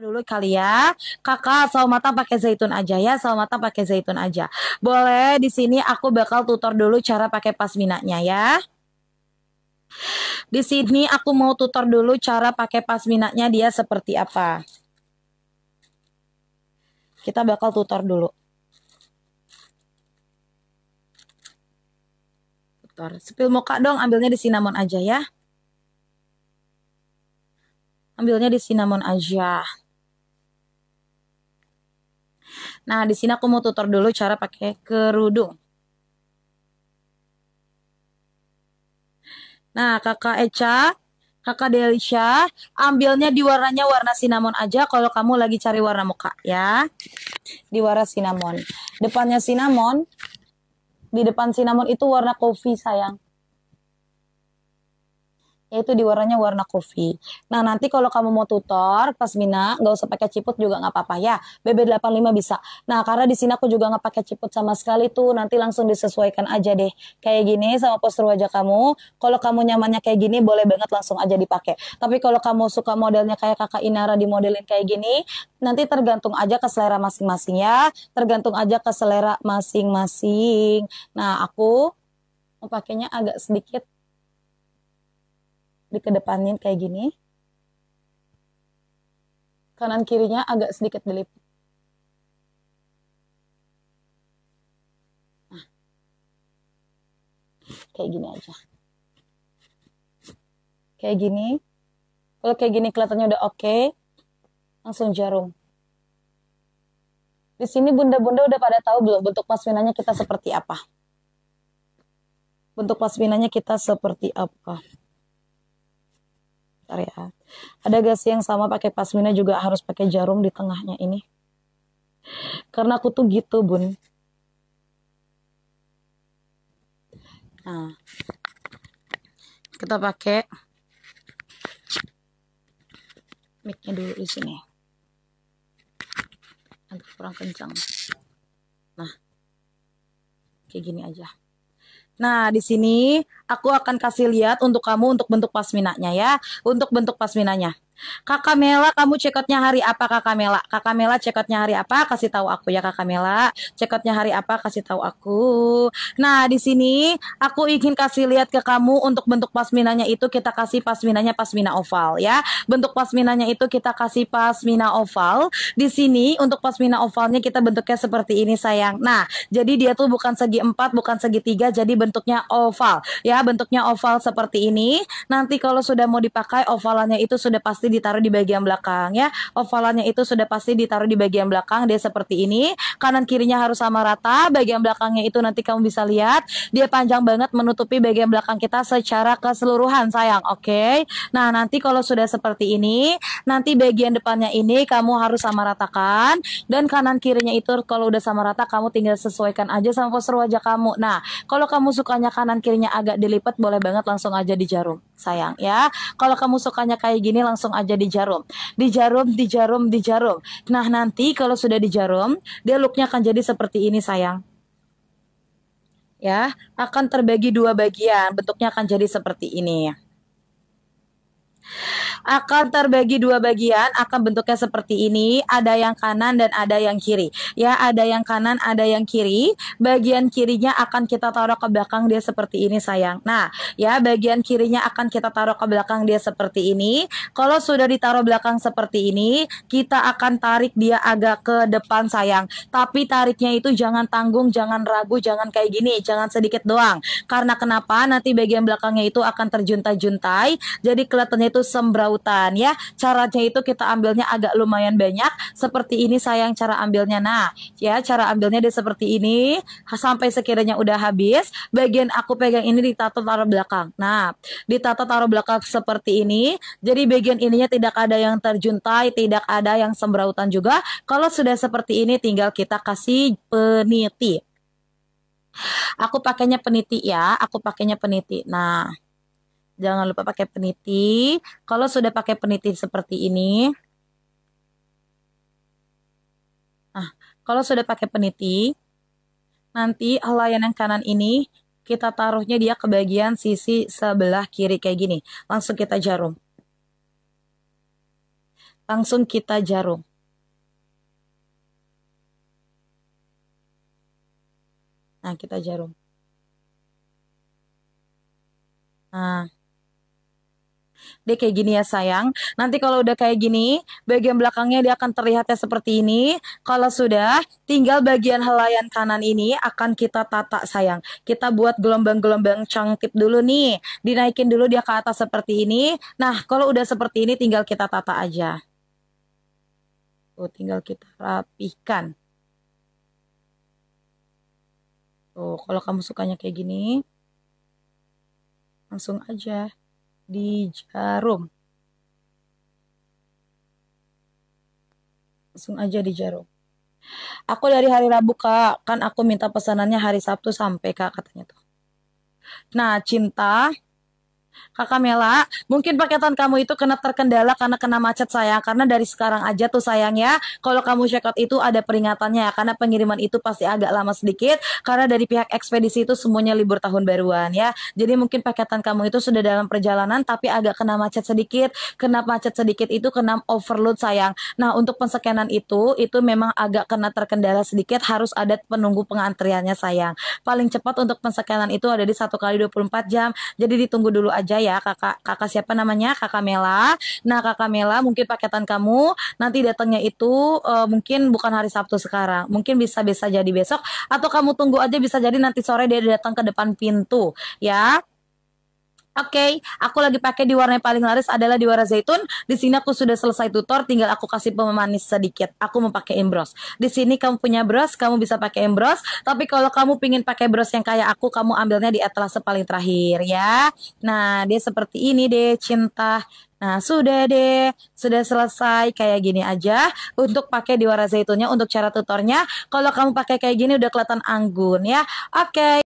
dulu kali ya. Kakak saw matang pakai zaitun aja ya, saw matang pakai zaitun aja. Boleh di sini aku bakal tutor dulu cara pakai pasminanya ya. Di sini aku mau tutor dulu cara pakai pasminanya dia seperti apa. Kita bakal tutor dulu. Tutor. Sepil muka dong ambilnya di cinnamon aja ya. Ambilnya di cinnamon aja. Nah, di sini aku mau tutor dulu cara pakai kerudung. Nah, Kakak Echa, Kakak Delisha, ambilnya di warnanya warna cinnamon aja kalau kamu lagi cari warna muka ya. Di warna cinnamon. Depannya cinnamon. Di depan cinnamon itu warna kopi sayang yaitu di warnanya warna kopi. Nah nanti kalau kamu mau tutor pasmina nggak usah pakai ciput juga nggak apa-apa ya BB85 bisa. Nah karena di sini aku juga nggak pakai ciput sama sekali tuh nanti langsung disesuaikan aja deh kayak gini sama postur wajah kamu. Kalau kamu nyamannya kayak gini boleh banget langsung aja dipakai. Tapi kalau kamu suka modelnya kayak kakak Inara dimodelin kayak gini nanti tergantung aja ke selera masing-masing ya tergantung aja ke selera masing-masing. Nah aku mau pakainya agak sedikit dikedepanin kayak gini. Kanan kirinya agak sedikit diliput. Nah. Kayak gini aja. Kayak gini. Kalau kayak gini kelihatannya udah oke, okay, langsung jarum. Di sini bunda-bunda udah pada tahu belum bentuk pasminanya kita seperti apa? Bentuk pasminanya kita seperti apa? ya. Ada gak sih yang sama pakai pasmina juga harus pakai jarum di tengahnya ini? Karena aku tuh gitu, Bun. Nah, kita pakai micnya dulu di sini. Agak kurang kencang. Nah, kayak gini aja. Nah, di sini aku akan kasih lihat untuk kamu untuk bentuk pasminanya ya, untuk bentuk pasminanya. Kakak Mela, kamu cekotnya hari apa Kakak Mela? Kakak Mela cekotnya hari apa? Kasih tahu aku ya Kakak Mela. Cekotnya hari apa? Kasih tahu aku. Nah, di sini aku ingin kasih lihat ke kamu untuk bentuk pasminanya itu kita kasih pasminanya pasmina oval ya. Bentuk pasminanya itu kita kasih pasmina oval. Di sini untuk pasmina ovalnya kita bentuknya seperti ini sayang. Nah, jadi dia tuh bukan segi empat, bukan segi tiga, jadi bentuknya oval ya. Bentuknya oval seperti ini. Nanti kalau sudah mau dipakai ovalannya itu sudah pasti ditaruh di bagian belakang ya. Ovalannya itu sudah pasti ditaruh di bagian belakang dia seperti ini. Kanan kirinya harus sama rata. Bagian belakangnya itu nanti kamu bisa lihat dia panjang banget menutupi bagian belakang kita secara keseluruhan sayang. Oke. Okay? Nah, nanti kalau sudah seperti ini, nanti bagian depannya ini kamu harus sama ratakan dan kanan kirinya itu kalau udah sama rata kamu tinggal sesuaikan aja sama poster wajah kamu. Nah, kalau kamu sukanya kanan kirinya agak dilipat boleh banget langsung aja di jarum sayang ya. Kalau kamu sukanya kayak gini langsung aja di jarum. Di jarum, di jarum, di jarum. Nah, nanti kalau sudah di jarum, dia looknya akan jadi seperti ini sayang. Ya, akan terbagi dua bagian, bentuknya akan jadi seperti ini akan terbagi dua bagian, akan bentuknya seperti ini, ada yang kanan dan ada yang kiri. Ya, ada yang kanan, ada yang kiri. Bagian kirinya akan kita taruh ke belakang dia seperti ini, sayang. Nah, ya bagian kirinya akan kita taruh ke belakang dia seperti ini. Kalau sudah ditaruh belakang seperti ini, kita akan tarik dia agak ke depan, sayang. Tapi tariknya itu jangan tanggung, jangan ragu, jangan kayak gini, jangan sedikit doang. Karena kenapa? Nanti bagian belakangnya itu akan terjuntai-juntai. Jadi kelihatannya itu sembrau lautan ya. Caranya itu kita ambilnya agak lumayan banyak. Seperti ini sayang cara ambilnya. Nah, ya cara ambilnya dia seperti ini sampai sekiranya udah habis. Bagian aku pegang ini ditata taruh belakang. Nah, ditata taruh belakang seperti ini. Jadi bagian ininya tidak ada yang terjuntai, tidak ada yang sembrautan juga. Kalau sudah seperti ini tinggal kita kasih peniti. Aku pakainya peniti ya, aku pakainya peniti. Nah, jangan lupa pakai peniti. Kalau sudah pakai peniti seperti ini, nah kalau sudah pakai peniti, nanti helaian yang kanan ini kita taruhnya dia ke bagian sisi sebelah kiri kayak gini. Langsung kita jarum. Langsung kita jarum. Nah, kita jarum. Nah, dia kayak gini ya sayang. Nanti kalau udah kayak gini, bagian belakangnya dia akan terlihatnya seperti ini. Kalau sudah, tinggal bagian helaian kanan ini akan kita tata sayang. Kita buat gelombang-gelombang cantik dulu nih. Dinaikin dulu dia ke atas seperti ini. Nah, kalau udah seperti ini tinggal kita tata aja. oh tinggal kita rapihkan. oh kalau kamu sukanya kayak gini, langsung aja di jarum. Langsung aja di jarum. Aku dari hari Rabu kak, kan aku minta pesanannya hari Sabtu sampai kak katanya tuh. Nah cinta Kakak Mela, mungkin paketan kamu itu kena terkendala karena kena macet sayang. Karena dari sekarang aja tuh sayang ya, kalau kamu check out itu ada peringatannya ya. karena pengiriman itu pasti agak lama sedikit karena dari pihak ekspedisi itu semuanya libur tahun baruan ya. Jadi mungkin paketan kamu itu sudah dalam perjalanan tapi agak kena macet sedikit. Kena macet sedikit itu kena overload sayang. Nah, untuk pensekenan itu itu memang agak kena terkendala sedikit harus ada penunggu pengantriannya sayang. Paling cepat untuk pensekenan itu ada di satu kali 24 jam. Jadi ditunggu dulu aja aja ya kakak kakak siapa namanya kakak Mela. Nah kakak Mela mungkin paketan kamu nanti datangnya itu uh, mungkin bukan hari Sabtu sekarang, mungkin bisa bisa jadi besok atau kamu tunggu aja bisa jadi nanti sore dia datang ke depan pintu ya. Oke, okay, aku lagi pakai di warna yang paling laris adalah di warna zaitun. Di sini aku sudah selesai tutor, tinggal aku kasih pemanis sedikit. Aku mau pakai embros. Di sini kamu punya bros, kamu bisa pakai embros. Tapi kalau kamu pingin pakai bros yang kayak aku, kamu ambilnya di atlas paling terakhir ya. Nah, dia seperti ini deh, cinta. Nah, sudah deh, sudah selesai kayak gini aja. Untuk pakai di warna zaitunnya, untuk cara tutornya, kalau kamu pakai kayak gini udah kelihatan anggun ya. Oke. Okay.